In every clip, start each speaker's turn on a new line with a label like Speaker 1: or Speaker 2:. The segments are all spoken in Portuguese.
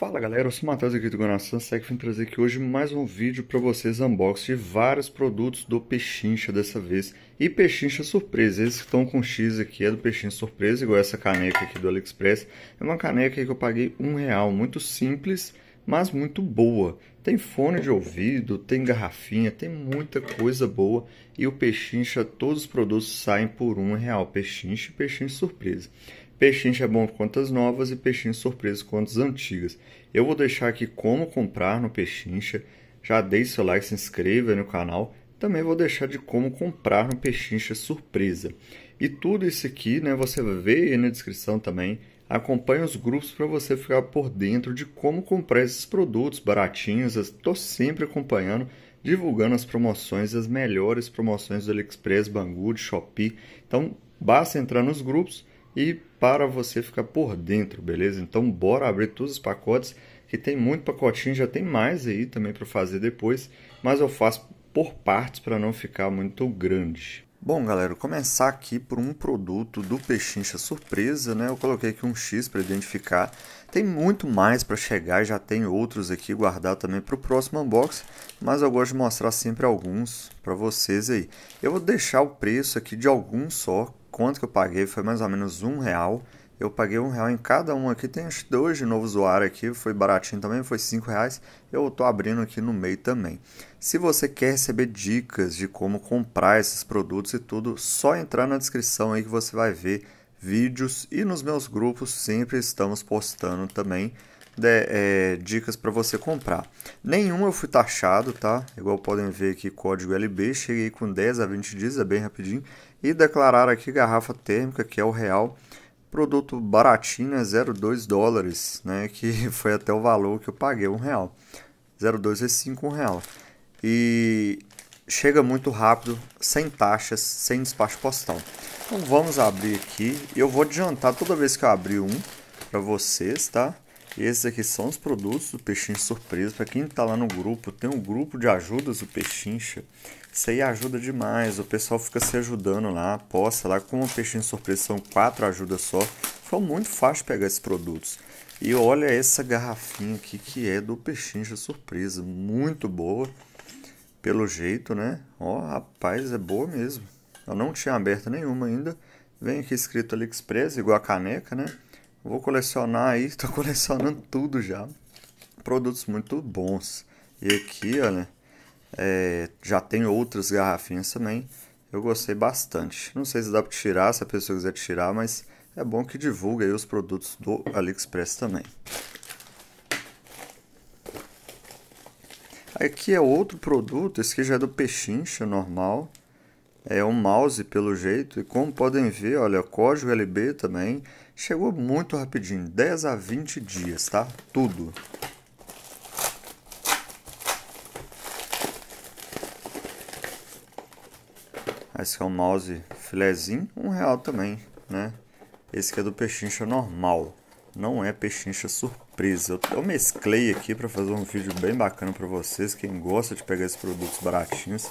Speaker 1: Fala galera, eu sou o Matheus aqui do Guanaçã Sec, vim trazer aqui hoje mais um vídeo para vocês unboxing de vários produtos do Pechincha dessa vez e Pechincha Surpresa, esses que estão com X aqui é do Pechincha Surpresa, igual essa caneca aqui do AliExpress, é uma caneca que eu paguei um real, muito simples, mas muito boa, tem fone de ouvido, tem garrafinha, tem muita coisa boa e o Pechincha, todos os produtos saem por um real, Pechincha e Pechincha Surpresa. Peixinho é bom quantas novas e peixinho surpresa quantas antigas. Eu vou deixar aqui como comprar no Peixincha. Já deixe seu like, se inscreva no canal. Também vou deixar de como comprar no Peixincha surpresa. E tudo isso aqui, né, você vê aí na descrição também. Acompanhe os grupos para você ficar por dentro de como comprar esses produtos baratinhos. Estou sempre acompanhando, divulgando as promoções, as melhores promoções do AliExpress, Banggood, Shopee. Então, basta entrar nos grupos e para você ficar por dentro, beleza? Então bora abrir todos os pacotes, que tem muito pacotinho, já tem mais aí também para fazer depois, mas eu faço por partes para não ficar muito grande. Bom, galera, começar aqui por um produto do Pechincha Surpresa, né? Eu coloquei aqui um X para identificar. Tem muito mais para chegar, já tem outros aqui guardado também para o próximo unboxing, mas eu gosto de mostrar sempre alguns para vocês aí. Eu vou deixar o preço aqui de alguns só, quanto que eu paguei, foi mais ou menos um real. Eu paguei um real em cada um aqui. Tem dois de novo usuário aqui, foi baratinho também, foi cinco reais. Eu tô abrindo aqui no meio também. Se você quer receber dicas de como comprar esses produtos e tudo, só entrar na descrição aí que você vai ver vídeos e nos meus grupos sempre estamos postando também de, é, dicas para você comprar. Nenhum eu fui taxado, tá? Igual podem ver aqui, código LB, cheguei com 10 a 20 dias, é bem rapidinho. E declarar aqui garrafa térmica, que é o real, produto baratinho, é 0,2 dólares, né? Que foi até o valor que eu paguei, um real. 0,2 é 5 um real. E chega muito rápido, sem taxas, sem despacho postal. Então vamos abrir aqui, eu vou adiantar toda vez que eu abrir um para vocês, tá? esses aqui são os produtos do Peixinho Surpresa. Para quem está lá no grupo, tem um grupo de ajudas do Peixincha. Isso aí ajuda demais. O pessoal fica se ajudando lá, posta lá. Com o Peixinho Surpresa são quatro ajudas só. Foi muito fácil pegar esses produtos. E olha essa garrafinha aqui que é do Peixinho Surpresa. Muito boa. Pelo jeito, né? Ó, rapaz, é boa mesmo. Eu não tinha aberto nenhuma ainda. Vem aqui escrito AliExpress, igual a caneca, né? Vou colecionar aí, estou colecionando tudo já. Produtos muito bons. E aqui, olha, é, já tem outras garrafinhas também. Eu gostei bastante. Não sei se dá para tirar, se a pessoa quiser tirar, mas é bom que divulgue aí os produtos do AliExpress também. Aqui é outro produto, esse aqui já é do Pechincha normal é um mouse pelo jeito. E como podem ver, olha, código LB também chegou muito rapidinho, 10 a 20 dias, tá? Tudo. Ah, esse é um mouse filezinho, um real também, né? Esse que é do pechincha normal, não é pechincha surpresa. Eu, eu mesclei aqui para fazer um vídeo bem bacana para vocês, quem gosta de pegar esses produtos baratinhos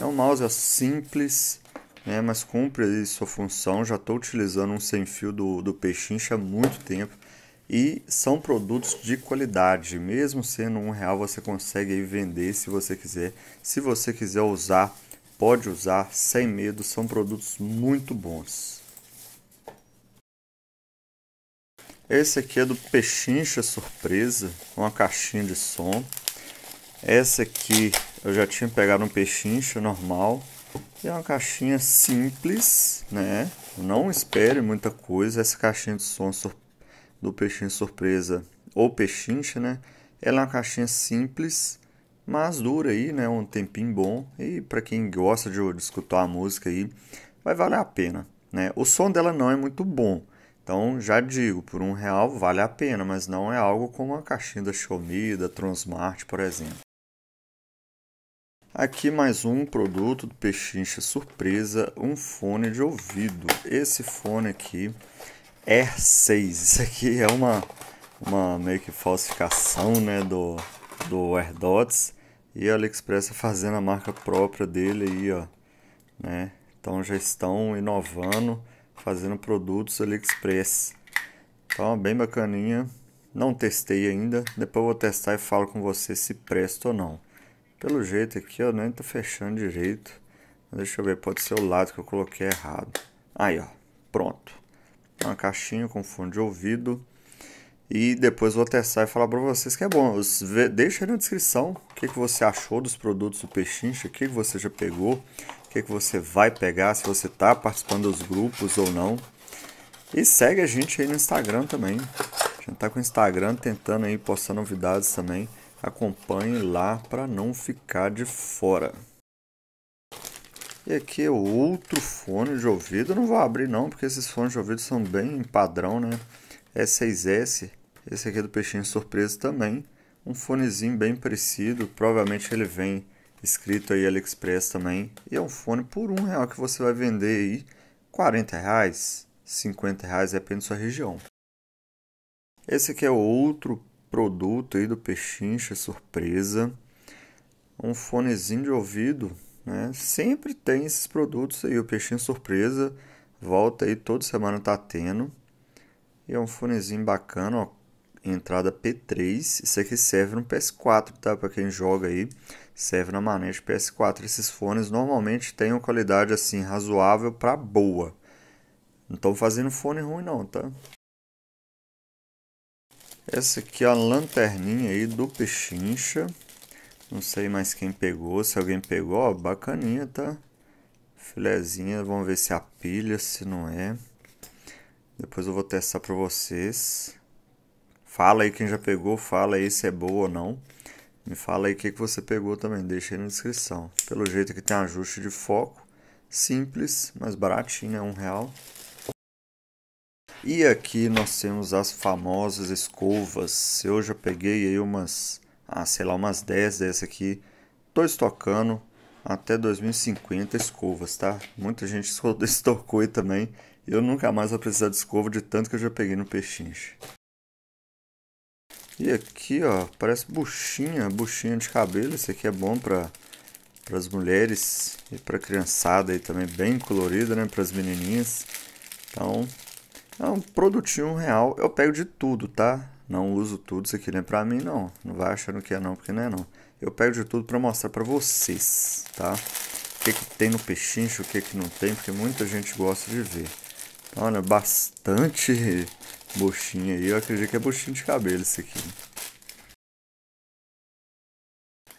Speaker 1: é um mouse é simples, né, mas cumpre sua função. Já estou utilizando um sem fio do, do há muito tempo. E são produtos de qualidade. Mesmo sendo um real, você consegue vender se você quiser. Se você quiser usar, pode usar sem medo. São produtos muito bons. Esse aqui é do Pechincha Surpresa, uma caixinha de som. Essa aqui eu já tinha pegado um pechincho normal. E é uma caixinha simples, né? Não espere muita coisa. Essa caixinha de som do peixinho surpresa ou pechincha, né? Ela é uma caixinha simples, mas dura aí, né? Um tempinho bom. E para quem gosta de, de escutar a música aí, vai valer a pena, né? O som dela não é muito bom. Então, já digo, por um real vale a pena, mas não é algo como a caixinha da Xiaomi, da Transmart, por exemplo. Aqui mais um produto do Pechincha Surpresa, um fone de ouvido. Esse fone aqui é 6. Isso aqui é uma, uma meio que falsificação né, do, do AirDots. E a AliExpress é fazendo a marca própria dele aí, ó. Né? Então já estão inovando, fazendo produtos AliExpress. Então bem bacaninha. Não testei ainda. Depois eu vou testar e falo com você se presta ou não. Pelo jeito aqui, ó, nem tá fechando direito. Deixa eu ver, pode ser o lado que eu coloquei errado. Aí, ó, pronto. Tá uma caixinha com fone de ouvido. E depois vou testar e falar para vocês que é bom. Deixa aí na descrição o que, que você achou dos produtos do Pechincha, o que, que você já pegou, o que, que você vai pegar, se você tá participando dos grupos ou não. E segue a gente aí no Instagram também. A gente tá com o Instagram tentando aí postar novidades também acompanhe lá para não ficar de fora. E aqui o é outro fone de ouvido, não vou abrir não, porque esses fones de ouvido são bem padrão, né? S6S, esse aqui é do Peixinho Surpresa também, um fonezinho bem parecido, provavelmente ele vem escrito aí AliExpress também, e é um fone por um real que você vai vender aí, 40 reais, 50 reais, depende da sua região. Esse aqui é outro produto aí do Pechincha Surpresa, um fonezinho de ouvido, né? Sempre tem esses produtos aí, o Peixinho Surpresa volta aí toda semana tá tendo. E é um fonezinho bacana, ó, entrada P3, isso aqui serve no PS4, tá? Para quem joga aí, serve na manete PS4. Esses fones normalmente têm uma qualidade assim razoável para boa. Não tô fazendo fone ruim não, tá? Essa aqui é a lanterninha aí do Pechincha. Não sei mais quem pegou, se alguém pegou, ó, bacaninha, tá? Filezinha, vamos ver se é a pilha, se não é. Depois eu vou testar para vocês. Fala aí quem já pegou, fala aí se é boa ou não. Me fala aí o que, que você pegou também, deixa aí na descrição. Pelo jeito que tem ajuste de foco, simples, mas baratinho, é um real. E aqui nós temos as famosas escovas. eu já peguei aí umas, ah, sei lá, umas 10 dessa aqui. Tô estocando até 2050 escovas, tá? Muita gente estocou aí também. Eu nunca mais vou precisar de escova de tanto que eu já peguei no pechinche. E aqui, ó, parece buchinha, buchinha de cabelo. Esse aqui é bom para para as mulheres e para a criançada aí também, bem colorida, né, para as menininhas. Então, é um produtinho real. Eu pego de tudo, tá? Não uso tudo, isso aqui não é pra mim, não. Não vai achando que é não, porque não é não. Eu pego de tudo pra mostrar pra vocês, tá? O que, que tem no pechincho, o que, que não tem, porque muita gente gosta de ver. Então, olha, bastante bochinha aí. Eu acredito que é bochinha de cabelo isso aqui.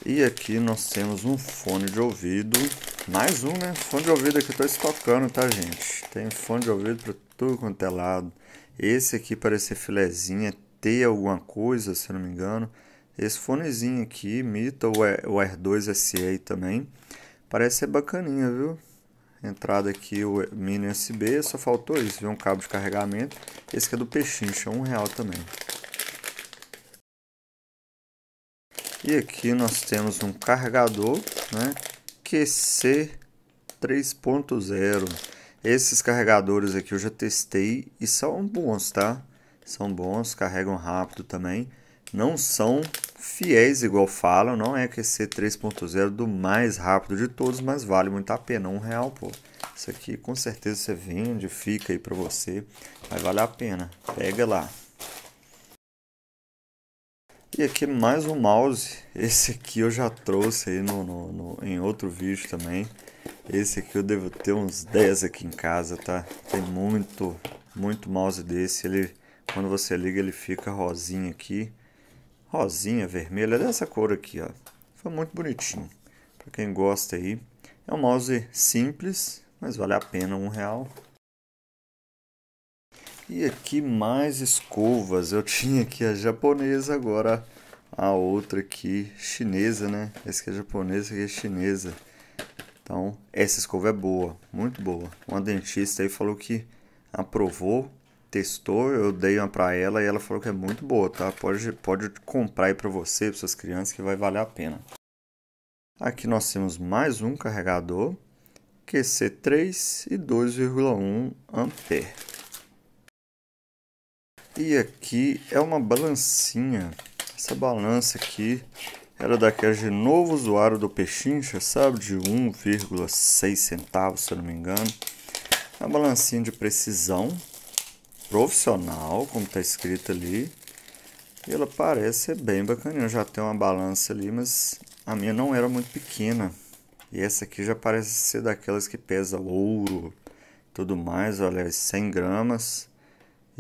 Speaker 1: E aqui nós temos um fone de ouvido. Mais um, né? Fone de ouvido aqui eu tô estocando, tá, gente? Tem fone de ouvido pra tudo quanto é lado. Esse aqui parece filezinha é T alguma coisa, se não me engano. Esse fonezinho aqui imita o r 2 SE também. Parece ser bacaninha, viu? Entrada aqui, o mini USB, só faltou isso, viu? Um cabo de carregamento. Esse aqui é do Pechincha, um real também. E aqui nós temos um carregador, né? QC 3.0 esses carregadores aqui eu já testei e são bons, tá? São bons, carregam rápido também. Não são fiéis igual falam, não é que esse 3.0 do mais rápido de todos, mas vale muito a pena, um real, pô. Isso aqui com certeza você vende, fica aí pra você, mas vale a pena, pega lá. E aqui mais um mouse, esse aqui eu já trouxe aí no, no, no em outro vídeo também. Esse aqui eu devo ter uns 10 aqui em casa, tá? Tem muito, muito mouse desse. Ele, quando você liga, ele fica rosinha aqui. Rosinha, vermelha, é dessa cor aqui, ó. Foi muito bonitinho. Pra quem gosta aí. É um mouse simples, mas vale a pena um real. E aqui mais escovas. Eu tinha aqui a japonesa, agora a outra aqui chinesa, né? Essa aqui é japonesa, aqui é chinesa. Então, essa escova é boa, muito boa. Uma dentista aí falou que aprovou, testou, eu dei uma para ela e ela falou que é muito boa, tá? Pode, pode comprar aí para você, para suas crianças, que vai valer a pena. Aqui nós temos mais um carregador, QC3 e 2,1 A. E aqui é uma balancinha. Essa balança aqui era daquele novo usuário do Pechincha, sabe? De 1,6 centavos, se eu não me engano. Uma balancinha de precisão profissional, como está escrito ali. E ela parece ser bem bacaninha. Eu já tem uma balança ali, mas a minha não era muito pequena. E essa aqui já parece ser daquelas que pesa ouro tudo mais. Olha, 100 gramas.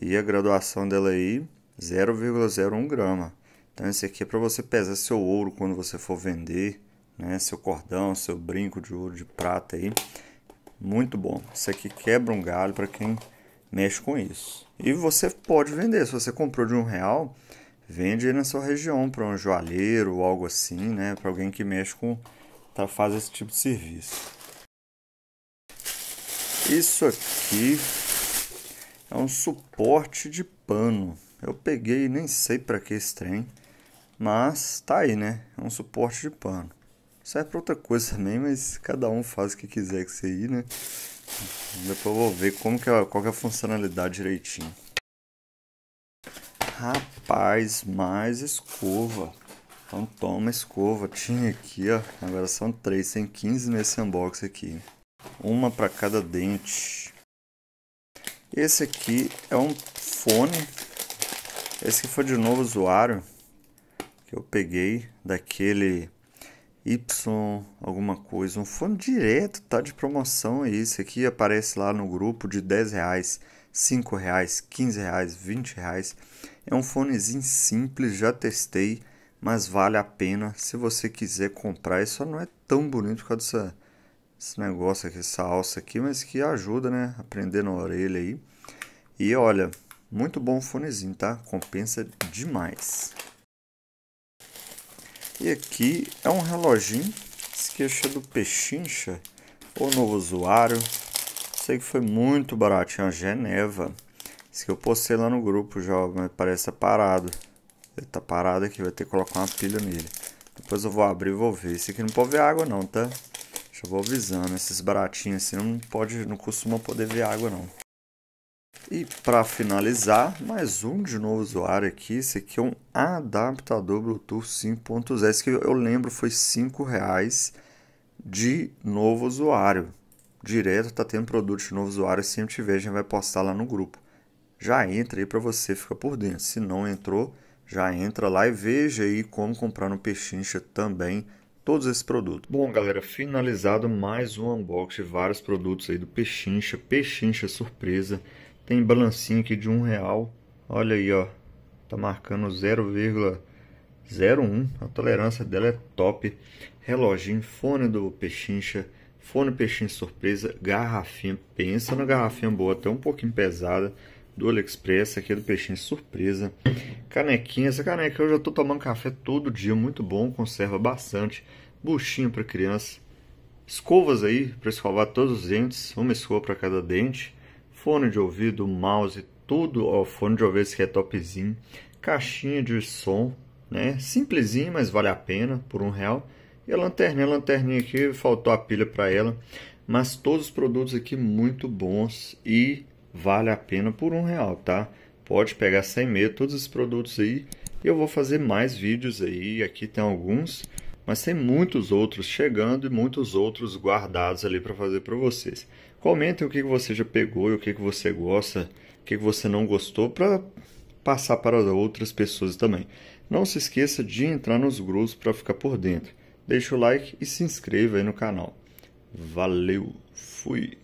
Speaker 1: E a graduação dela aí, 0,01 grama. Então esse aqui é para você pesar seu ouro quando você for vender, né? Seu cordão, seu brinco de ouro, de prata aí. Muito bom. Isso aqui quebra um galho para quem mexe com isso. E você pode vender. Se você comprou de um real, vende aí na sua região para um joalheiro ou algo assim, né? Para alguém que mexe com, tá, faz esse tipo de serviço. Isso aqui é um suporte de pano. Eu peguei, nem sei para que esse trem. Mas tá aí, né? É um suporte de pano. Serve é pra outra coisa também, mas cada um faz o que quiser com isso aí, né? Depois eu vou ver como que é, qual que é a funcionalidade direitinho. Rapaz, mais escova. Então toma escova. Tinha aqui, ó. Agora são três, tem 15 nesse unbox aqui. Uma para cada dente. Esse aqui é um fone. Esse que foi de novo usuário que eu peguei daquele Y alguma coisa, um fone direto, tá de promoção aí, esse aqui aparece lá no grupo de 10 reais, 5 reais, 15 reais, 20 reais, é um fonezinho simples, já testei, mas vale a pena se você quiser comprar, isso não é tão bonito por causa esse negócio aqui, essa alça aqui, mas que ajuda, né, a prender na orelha aí, e olha, muito bom o fonezinho, tá, compensa demais. E aqui é um reloginho se do Pechincha, o novo usuário. Sei que foi muito barato, a uma Geneva. Isso que eu postei lá no grupo já, mas parece tá parado. Ele tá parado aqui, vai ter que colocar uma pilha nele. Depois eu vou abrir e vou ver. Esse aqui não pode ver água não, tá? Já vou avisando, esses baratinhos assim não, pode, não costuma poder ver água não. E para finalizar, mais um de novo usuário aqui. Esse aqui é um adaptador Bluetooth 5.0. Esse que eu lembro foi R$ reais de novo usuário. Direto está tendo produto de novo usuário. Se não tiver, a gente vai postar lá no grupo. Já entra aí para você ficar por dentro. Se não entrou, já entra lá e veja aí como comprar no Pechincha também todos esses produtos. Bom, galera, finalizado mais um unboxing de vários produtos aí do Pechincha. Pechincha surpresa. Tem balancinho aqui de um real. Olha aí, ó. Tá marcando 0,01. A tolerância dela é top. Reloginho, fone do Pechincha, fone peixinho surpresa, garrafinha. Pensa na garrafinha boa, até um pouquinho pesada. Do AliExpress, aqui é do peixinho surpresa. Canequinha, essa caneca eu já tô tomando café todo dia, muito bom, conserva bastante. Buchinho para criança. Escovas aí para escovar todos os dentes, uma escova para cada dente fone de ouvido, mouse, tudo, ó, fone de ouvido que é topzinho, caixinha de som, né? Simplesinho, mas vale a pena por um real. E a lanterninha, a lanterninha aqui, faltou a pilha para ela, mas todos os produtos aqui muito bons e vale a pena por um real, tá? Pode pegar sem medo todos esses produtos aí. Eu vou fazer mais vídeos aí, aqui tem alguns, mas tem muitos outros chegando e muitos outros guardados ali para fazer para vocês. Comentem o que você já pegou e o que você gosta, o que você não gostou, para passar para outras pessoas também. Não se esqueça de entrar nos grupos para ficar por dentro. Deixa o like e se inscreva aí no canal. Valeu, fui!